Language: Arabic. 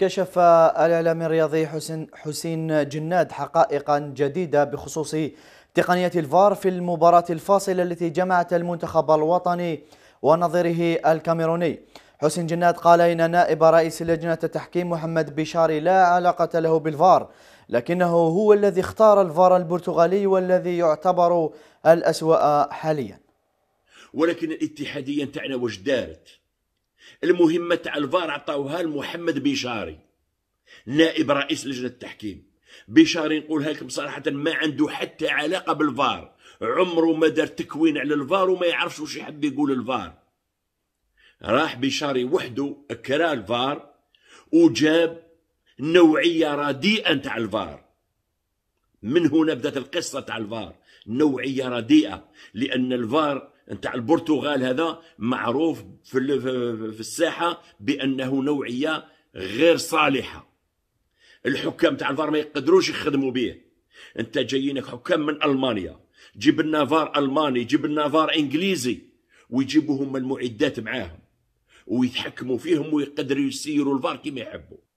كشف الإعلام الرياضي حسين, حسين جناد حقائقا جديدة بخصوص تقنية الفار في المباراة الفاصلة التي جمعت المنتخب الوطني ونظيره الكاميروني حسين جناد قال إن نائب رئيس لجنة التحكيم محمد بشاري لا علاقة له بالفار لكنه هو الذي اختار الفار البرتغالي والذي يعتبر الأسوأ حاليا ولكن الاتحادية تعنى واش دارت المهمه تاع الفار عطاوها لمحمد بشاري نائب رئيس لجنه التحكيم بشاري نقولها لكم صراحه ما عنده حتى علاقه بالفار عمره ما دار تكوين على الفار وما يعرفش واش يحب يقول الفار راح بشاري وحده كرا الفار وجاب نوعيه رديئه تاع الفار من هنا بدات القصه تاع الفار نوعيه رديئه لان الفار نتاع البرتغال هذا معروف في الساحه بانه نوعيه غير صالحه الحكام تاع الفار ما يقدروش يخدموا به انت جايينك حكام من المانيا جيب لنا فار الماني جيب لنا فار انجليزي ويجيبوا هما المعدات معاهم ويتحكموا فيهم ويقدروا يسيروا الفار كما يحبوا